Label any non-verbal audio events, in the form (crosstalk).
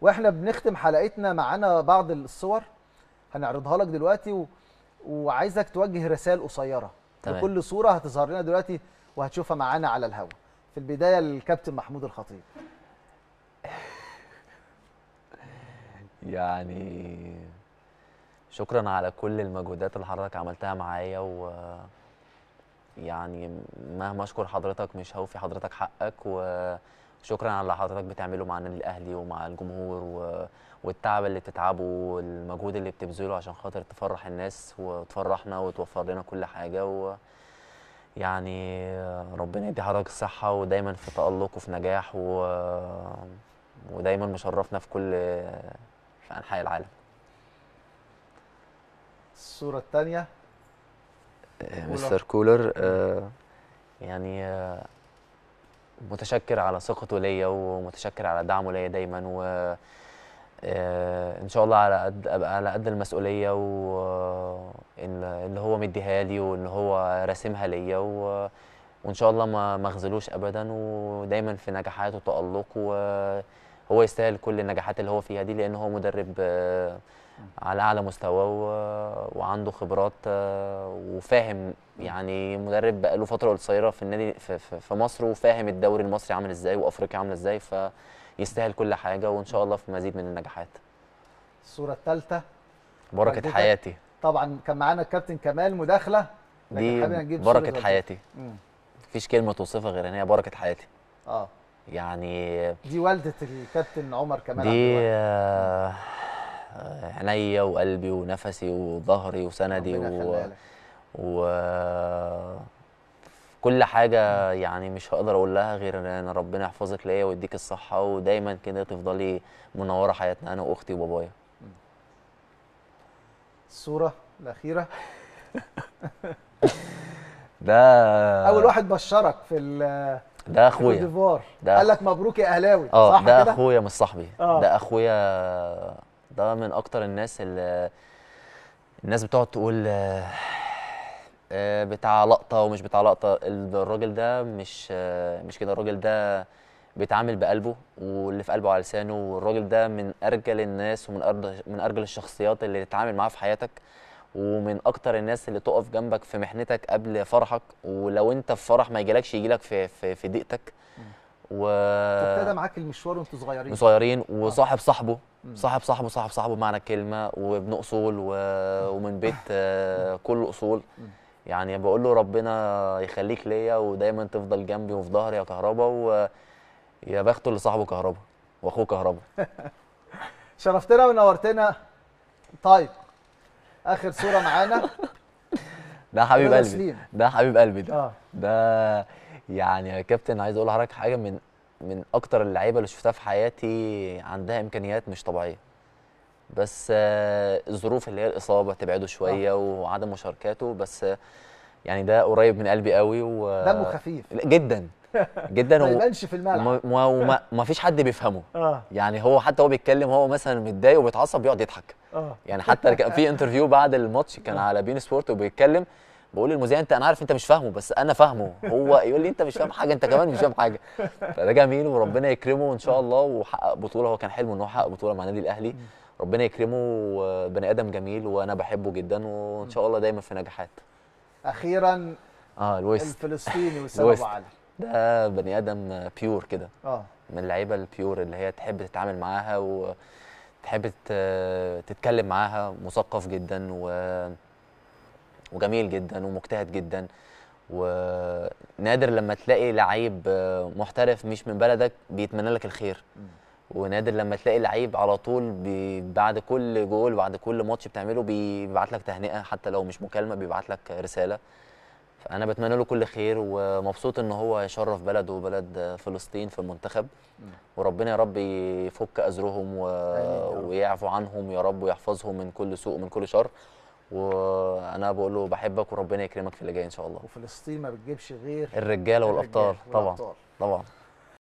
واحنا بنختم حلقتنا معانا بعض الصور هنعرضها لك دلوقتي و... وعايزك توجه رسائل قصيره تمام. لكل صوره هتظهر لنا دلوقتي وهتشوفها معانا على الهواء في البدايه الكابتن محمود الخطيب (laughs) يعني شكرا على كل المجهودات اللي حضرتك عملتها معايا و يعني مهما اشكر حضرتك مش هوفي حضرتك حقك و شكرا على اللي حضرتك بتعمله مع النادي الاهلي ومع الجمهور و... والتعب اللي بتتعبه والمجهود اللي بتبذله عشان خاطر تفرح الناس وتفرحنا وتوفر لنا كل حاجه و... يعني ربنا يدي حضرتك الصحه ودايما في تالق وفي نجاح و... ودايما مشرفنا في كل في انحاء العالم الصوره الثانيه آه، مستر كولر آه، يعني آه، متشكر على ثقته ليا ومتشكر على دعمه ليا دايما و آه، ان شاء الله على قد ابقى على قد المسؤوليه اللي آه، هو مديها لي وان هو راسمها ليا و... آه، وان شاء الله ما ما اخذلوش ابدا ودايما في نجاحات وتالق وهو يستاهل كل النجاحات اللي هو فيها دي لان هو مدرب على اعلى مستوى عنده خبرات آه، وفاهم يعني مدرب بقاله فتره قصيره في النادي في, في, في مصر وفاهم الدوري المصري عامل ازاي وافريقيا عامله ازاي فيستاهل كل حاجه وان شاء الله في مزيد من النجاحات. الصوره الثالثه بركه حياتي طبعا كان معانا الكابتن كمال مداخله دي بركه حياتي مفيش كلمه توصفها غير ان هي بركه حياتي. اه يعني دي والده الكابتن عمر كمال دي عينيا وقلبي ونفسي وظهري وسندي و... و كل حاجة يعني مش هقدر أقول لها غير إن ربنا يحفظك ليا ويديك الصحة ودايما كده تفضلي منورة حياتنا أنا وأختي وبابايا. الصورة الأخيرة (laughs) ده أول واحد بشرك في ال ده اخويا ده قال لك مبروك يا اهلاوي اه ده اخويا مش صاحبي آه. ده اخويا ده من اكتر الناس اللي الناس بتقعد تقول آه، آه، بتاع لقطه ومش بتاع لقطه الراجل ده مش آه، مش كده الراجل ده بيتعامل بقلبه واللي في قلبه على لسانه والراجل ده من ارجل الناس ومن أرجل من ارجل الشخصيات اللي تتعامل معاها في حياتك ومن اكتر الناس اللي تقف جنبك في محنتك قبل فرحك ولو انت في فرح ما يجيلكش يجيلك في في, في ضيقتك و ابتدى معاك المشوار وانتوا صغيرين صغيرين وصاحب صاحبه صاحب صاحبه صاحب صاحبه بمعنى الكلمه وابن اصول و... ومن بيت آه، كل اصول يعني بقول له ربنا يخليك ليا ودايما تفضل جنبي وفي ظهري يا كهربا ويا بخته اللي صاحبه كهربا واخوه كهربا (laughs) شرفتنا ونورتنا طيب اخر صوره معانا (laughs) ده حبيب قلبي ده حبيب قلبي ده آه. ده يعني يا كابتن عايز اقول لحضرتك حاجه من من اكتر اللعيبه اللي شفتها في حياتي عندها امكانيات مش طبيعيه بس آه، الظروف اللي هي الاصابه تبعده شويه آه. وعدم مشاركاته بس آه، يعني ده قريب من قلبي قوي و دمه خفيف جدا (laughs) جدا ما يبانش في الملعب وما, وما ما فيش حد بيفهمه آه. يعني هو حتى هو بيتكلم هو مثلا متضايق وبيتعصب بيقعد يضحك يعني حتى كان في انترفيو (laughs) بعد الماتش كان آه. على بين سبورت وبيتكلم بقول للمذيع انت انا عارف انت مش فاهمه بس انا فاهمه هو يقول لي انت مش فاهم حاجه انت كمان مش فاهم حاجه فده جميل وربنا يكرمه ان شاء الله وحقق بطوله هو كان حلمه ان هو يحقق بطوله مع النادي الاهلي ربنا يكرمه بني ادم جميل وانا بحبه جدا وان شاء الله دايما في نجاحات اخيرا اه الويست الفلسطيني (laughs) وسام ابو علي ده بني ادم بيور كده اه من اللعيبه البيور اللي هي تحب تتعامل معاها وتحب تتكلم معاها مثقف جدا و وجميل جدا ومجتهد جدا ونادر لما تلاقي لعيب آه، محترف مش من بلدك بيتمنى لك الخير ونادر لما تلاقي لعيب على طول بعد كل جول بعد كل ماتش بتعمله بيبعت لك تهنئه حتى لو مش مكالمه بيبعت لك رساله فانا بتمنى له كل خير ومبسوط ان هو يشرف بلده وبلد فلسطين في المنتخب وربنا يا رب يفك ازرهم و... ويعفو عنهم يا رب ويحفظهم من كل سوء ومن كل شر وانا بقول له بحبك وربنا يكرمك في اللي جاي ان شاء الله وفلسطين ما بتجيبش غير الرجاله والابطال طبعا طبعا